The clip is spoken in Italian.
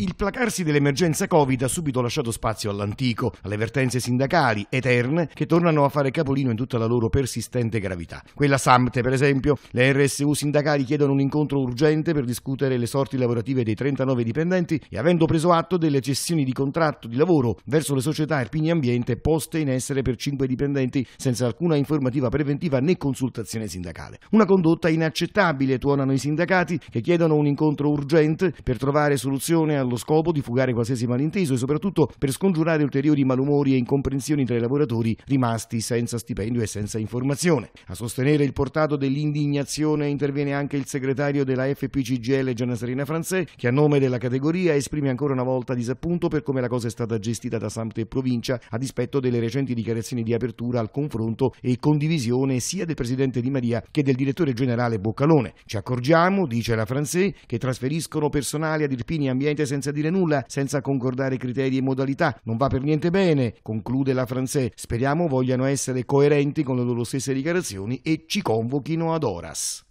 Il placarsi dell'emergenza Covid ha subito lasciato spazio all'antico, alle vertenze sindacali eterne che tornano a fare capolino in tutta la loro persistente gravità. Quella Samte, per esempio, le RSU sindacali chiedono un incontro urgente per discutere le sorti lavorative dei 39 dipendenti e avendo preso atto delle cessioni di contratto di lavoro verso le società Erpini Ambiente poste in essere per 5 dipendenti senza alcuna informativa preventiva né consultazione sindacale. Una condotta inaccettabile, tuonano i sindacati che chiedono un incontro urgente per trovare soluzione al allo scopo di fugare qualsiasi malinteso e soprattutto per scongiurare ulteriori malumori e incomprensioni tra i lavoratori rimasti senza stipendio e senza informazione. A sostenere il portato dell'indignazione interviene anche il segretario della FPCGL Giannaserina Franzè che a nome della categoria esprime ancora una volta disappunto per come la cosa è stata gestita da Samte e Provincia a dispetto delle recenti dichiarazioni di apertura al confronto e condivisione sia del presidente Di Maria che del direttore generale Boccalone. Ci accorgiamo, dice la Franzè, che trasferiscono personale ad Irpini Ambiente senza senza dire nulla, senza concordare criteri e modalità. Non va per niente bene, conclude la Franzè. Speriamo vogliano essere coerenti con le loro stesse dichiarazioni e ci convochino ad Horas.